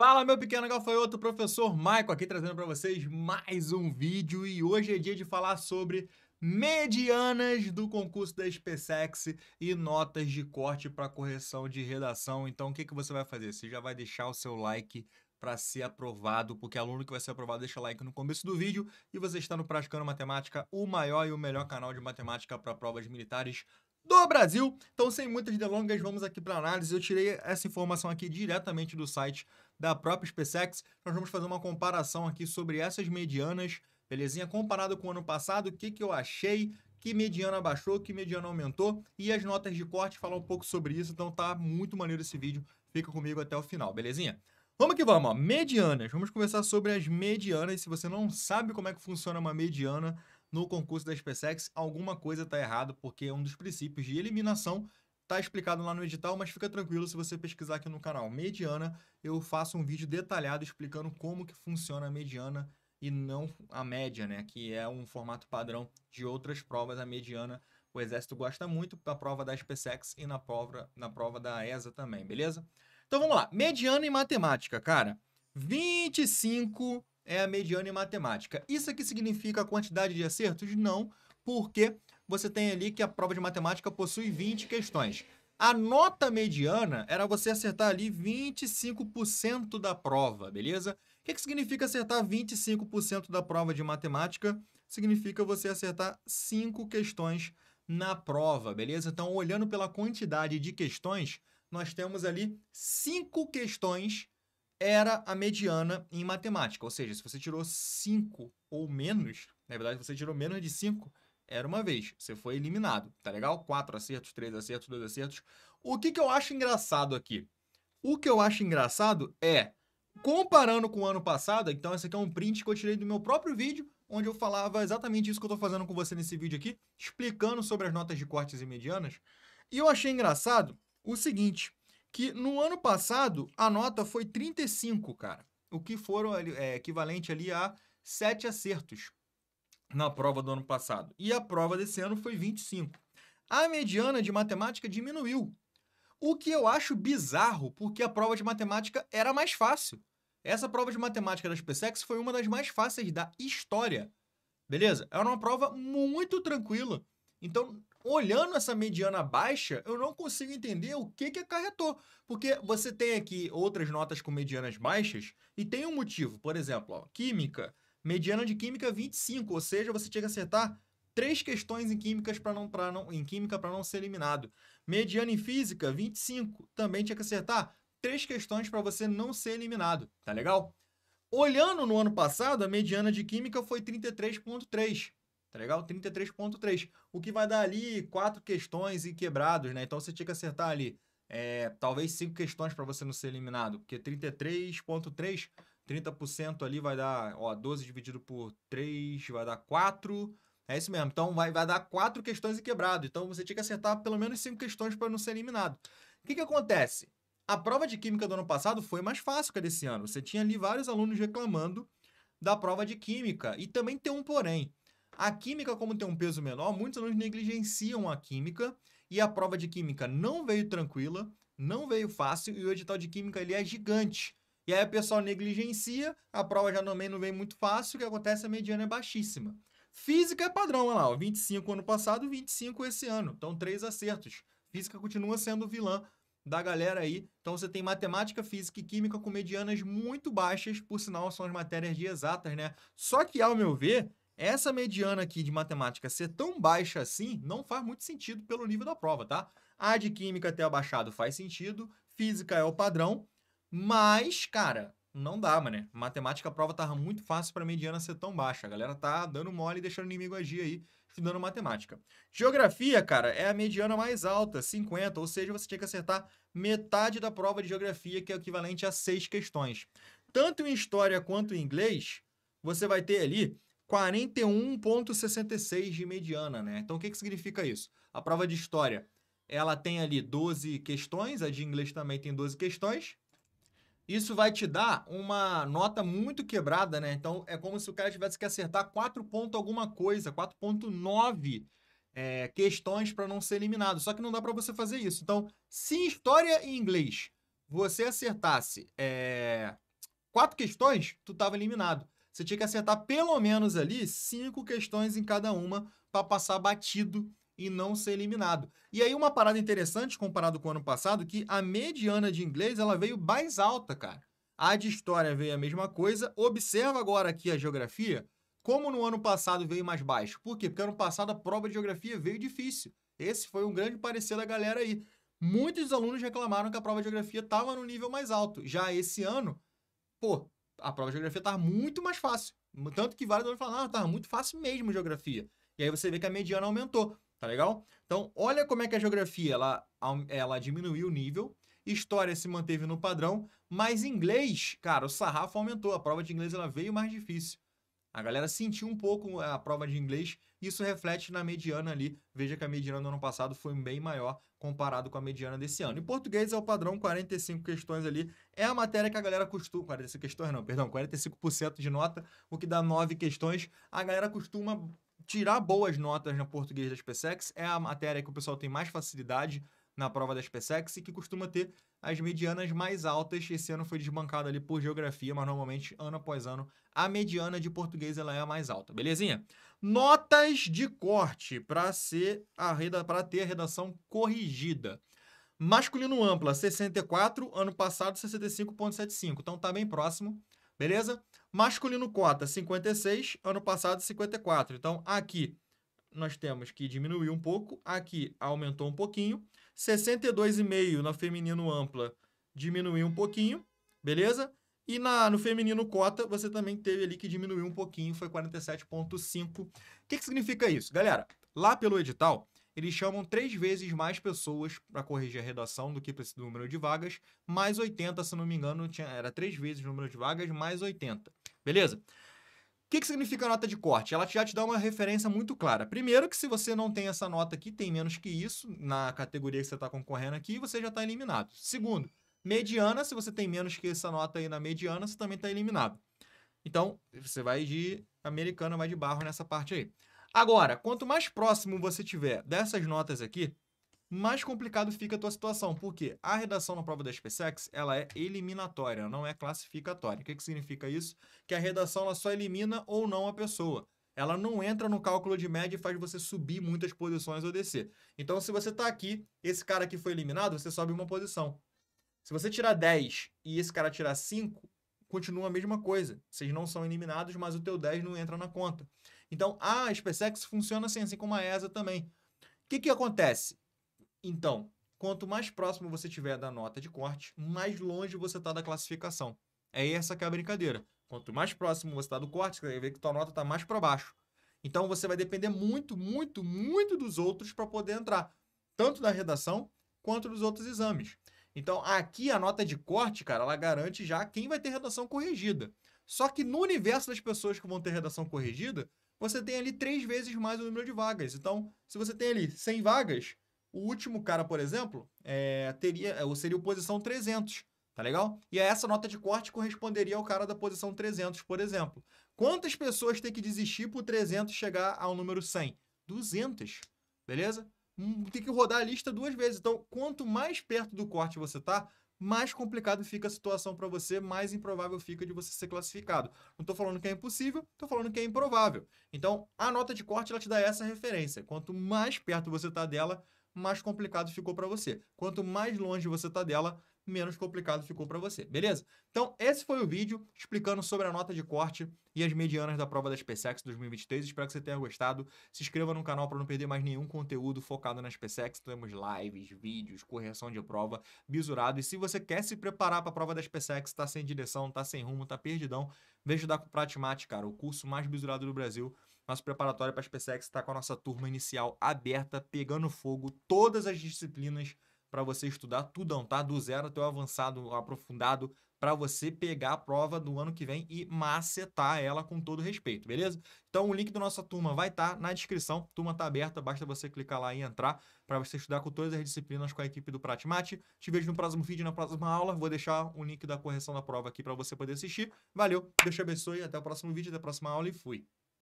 Fala, meu pequeno gafanhoto, professor Maico aqui trazendo para vocês mais um vídeo e hoje é dia de falar sobre medianas do concurso da SpaceX e notas de corte para correção de redação. Então, o que, que você vai fazer? Você já vai deixar o seu like para ser aprovado, porque é aluno que vai ser aprovado deixa like no começo do vídeo e você está no Praticando Matemática, o maior e o melhor canal de matemática para provas militares do Brasil. Então, sem muitas delongas, vamos aqui para análise. Eu tirei essa informação aqui diretamente do site da própria SpaceX. Nós vamos fazer uma comparação aqui sobre essas medianas, belezinha? Comparado com o ano passado, o que, que eu achei, que mediana baixou, que mediana aumentou e as notas de corte falar um pouco sobre isso. Então, tá muito maneiro esse vídeo. Fica comigo até o final, belezinha? Vamos que vamos, ó. medianas. Vamos conversar sobre as medianas. Se você não sabe como é que funciona uma mediana, no concurso da SpaceX, alguma coisa está errada, porque um dos princípios de eliminação está explicado lá no edital, mas fica tranquilo se você pesquisar aqui no canal Mediana, eu faço um vídeo detalhado explicando como que funciona a mediana e não a média, né, que é um formato padrão de outras provas, a mediana o exército gosta muito da prova da SpaceX e na prova, na prova da ESA também, beleza? Então vamos lá, mediana em matemática, cara. 25 é a mediana em matemática. Isso aqui significa a quantidade de acertos? Não, porque você tem ali que a prova de matemática possui 20 questões. A nota mediana era você acertar ali 25% da prova, beleza? O que, que significa acertar 25% da prova de matemática? Significa você acertar 5 questões na prova, beleza? Então, olhando pela quantidade de questões, nós temos ali 5 questões era a mediana em matemática. Ou seja, se você tirou 5 ou menos, na verdade, você tirou menos de 5, era uma vez. Você foi eliminado, tá legal? 4 acertos, 3 acertos, 2 acertos. O que, que eu acho engraçado aqui? O que eu acho engraçado é, comparando com o ano passado, então esse aqui é um print que eu tirei do meu próprio vídeo, onde eu falava exatamente isso que eu estou fazendo com você nesse vídeo aqui, explicando sobre as notas de cortes e medianas. E eu achei engraçado o seguinte, que no ano passado a nota foi 35, cara. O que foram é, equivalente ali a sete acertos na prova do ano passado. E a prova desse ano foi 25. A mediana de matemática diminuiu. O que eu acho bizarro, porque a prova de matemática era mais fácil. Essa prova de matemática da SpaceX foi uma das mais fáceis da história. Beleza? Era uma prova muito tranquila. Então, olhando essa mediana baixa, eu não consigo entender o que, que acarretou. Porque você tem aqui outras notas com medianas baixas e tem um motivo. Por exemplo, ó, química, mediana de química 25, ou seja, você tinha que acertar três questões em químicas para não, não em química para não ser eliminado. Mediana em física 25, também tinha que acertar três questões para você não ser eliminado, tá legal? Olhando no ano passado, a mediana de química foi 33.3 tá legal? 33.3, o que vai dar ali quatro questões e quebrados, né? Então você tinha que acertar ali, é, talvez cinco questões para você não ser eliminado, porque 33.3, 30% ali vai dar, ó, 12 dividido por 3 vai dar 4, é isso mesmo. Então vai, vai dar quatro questões e quebrado. Então você tinha que acertar pelo menos cinco questões para não ser eliminado. O que, que acontece? A prova de química do ano passado foi mais fácil que a desse ano. Você tinha ali vários alunos reclamando da prova de química. E também tem um porém. A química, como tem um peso menor, muitos alunos negligenciam a química e a prova de química não veio tranquila, não veio fácil e o edital de química ele é gigante. E aí o pessoal negligencia, a prova já também não vem muito fácil, o que acontece a mediana é baixíssima. Física é padrão, olha lá, 25 ano passado, 25 esse ano. Então, três acertos. Física continua sendo o vilã da galera aí. Então, você tem matemática, física e química com medianas muito baixas, por sinal, são as matérias de exatas, né? Só que, ao meu ver, essa mediana aqui de matemática ser tão baixa assim não faz muito sentido pelo nível da prova, tá? A de química ter abaixado faz sentido, física é o padrão, mas, cara, não dá, mané. Matemática, a prova tava muito fácil para mediana ser tão baixa. A galera tá dando mole e deixando o inimigo agir aí, estudando matemática. Geografia, cara, é a mediana mais alta, 50, ou seja, você tinha que acertar metade da prova de geografia, que é equivalente a seis questões. Tanto em história quanto em inglês, você vai ter ali 41,66 de mediana, né? Então, o que, que significa isso? A prova de história, ela tem ali 12 questões, a de inglês também tem 12 questões. Isso vai te dar uma nota muito quebrada, né? Então, é como se o cara tivesse que acertar 4 ponto alguma coisa, 4.9 é, questões para não ser eliminado. Só que não dá para você fazer isso. Então, se em história e inglês você acertasse é, quatro questões, tu estava eliminado. Você tinha que acertar pelo menos ali cinco questões em cada uma para passar batido e não ser eliminado. E aí uma parada interessante comparado com o ano passado que a mediana de inglês ela veio mais alta, cara. A de história veio a mesma coisa. Observa agora aqui a geografia, como no ano passado veio mais baixo. Por quê? Porque ano passado a prova de geografia veio difícil. Esse foi um grande parecer da galera aí. Muitos alunos reclamaram que a prova de geografia estava no nível mais alto. Já esse ano, pô, a prova de geografia estava muito mais fácil. Tanto que vários alunos falaram, ah, estava muito fácil mesmo geografia. E aí você vê que a mediana aumentou, tá legal? Então, olha como é que a geografia, ela, ela diminuiu o nível, história se manteve no padrão, mas inglês, cara, o sarrafo aumentou. A prova de inglês, ela veio mais difícil. A galera sentiu um pouco a prova de inglês, isso reflete na mediana ali. Veja que a mediana do ano passado foi bem maior comparado com a mediana desse ano. Em português é o padrão, 45 questões ali. É a matéria que a galera costuma. 45 questões não, perdão, 45% de nota, o que dá 9 questões. A galera costuma tirar boas notas no português da SpaceX. É a matéria que o pessoal tem mais facilidade na prova da SpaceX e que costuma ter as medianas mais altas. Esse ano foi desbancado ali por geografia, mas normalmente, ano após ano, a mediana de português ela é a mais alta, belezinha? Notas de corte para ser a reda... para ter a redação corrigida. Masculino ampla, 64, ano passado 65.75. Então tá bem próximo, beleza? Masculino cota, 56, ano passado 54. Então aqui nós temos que diminuiu um pouco, aqui aumentou um pouquinho, 62,5 na feminino ampla diminuiu um pouquinho, beleza? E na, no feminino cota, você também teve ali que diminuiu um pouquinho, foi 47,5. O que, que significa isso? Galera, lá pelo edital, eles chamam três vezes mais pessoas para corrigir a redação do que para esse número de vagas, mais 80, se não me engano, tinha, era três vezes o número de vagas, mais 80. Beleza? O que, que significa nota de corte? Ela já te dá uma referência muito clara. Primeiro, que se você não tem essa nota aqui, tem menos que isso na categoria que você está concorrendo aqui, você já está eliminado. Segundo, mediana, se você tem menos que essa nota aí na mediana, você também está eliminado. Então, você vai de americana, vai de barro nessa parte aí. Agora, quanto mais próximo você tiver dessas notas aqui, mais complicado fica a tua situação, porque a redação na prova da SpaceX, ela é eliminatória, não é classificatória. O que, que significa isso? Que a redação ela só elimina ou não a pessoa. Ela não entra no cálculo de média e faz você subir muitas posições ou descer. Então, se você está aqui, esse cara aqui foi eliminado, você sobe uma posição. Se você tirar 10 e esse cara tirar 5, continua a mesma coisa. Vocês não são eliminados, mas o teu 10 não entra na conta. Então, a SpaceX funciona assim, assim como a ESA também. O que, que acontece? Então, quanto mais próximo você tiver da nota de corte, mais longe você está da classificação. É essa que é a brincadeira. Quanto mais próximo você está do corte, você vai ver que tua nota está mais para baixo. Então você vai depender muito, muito, muito dos outros para poder entrar, tanto da redação quanto dos outros exames. Então aqui a nota de corte, cara, ela garante já quem vai ter redação corrigida. Só que no universo das pessoas que vão ter redação corrigida, você tem ali três vezes mais o número de vagas. Então, se você tem ali 100 vagas, o último cara, por exemplo, é, teria, ou é, seria o posição 300, tá legal? E essa nota de corte corresponderia ao cara da posição 300, por exemplo. Quantas pessoas tem que desistir para o 300 chegar ao número 100? 200, beleza? Hum, tem que rodar a lista duas vezes. Então, quanto mais perto do corte você tá, mais complicado fica a situação para você, mais improvável fica de você ser classificado. Não estou falando que é impossível, estou falando que é improvável. Então, a nota de corte ela te dá essa referência. Quanto mais perto você está dela, mais complicado ficou para você. Quanto mais longe você está dela, menos complicado ficou para você, beleza? Então, esse foi o vídeo explicando sobre a nota de corte e as medianas da prova da SpaceX 2023. Espero que você tenha gostado. Se inscreva no canal para não perder mais nenhum conteúdo focado na SpaceX. Temos lives, vídeos, correção de prova, bisurado. E se você quer se preparar para a prova da SpaceX, está sem direção, está sem rumo, está perdidão, veja da Pratimat, cara, o curso mais bisurado do Brasil nosso preparatório para a SpaceX está com a nossa turma inicial aberta, pegando fogo, todas as disciplinas para você estudar tudão, tá? Do zero até o avançado, aprofundado, para você pegar a prova do ano que vem e macetar ela com todo respeito, beleza? Então o link da nossa turma vai estar tá na descrição, turma tá aberta, basta você clicar lá e entrar para você estudar com todas as disciplinas com a equipe do Pratimate. Te vejo no próximo vídeo, na próxima aula, vou deixar o link da correção da prova aqui para você poder assistir. Valeu, Deus te abençoe, até o próximo vídeo, até a próxima aula e fui.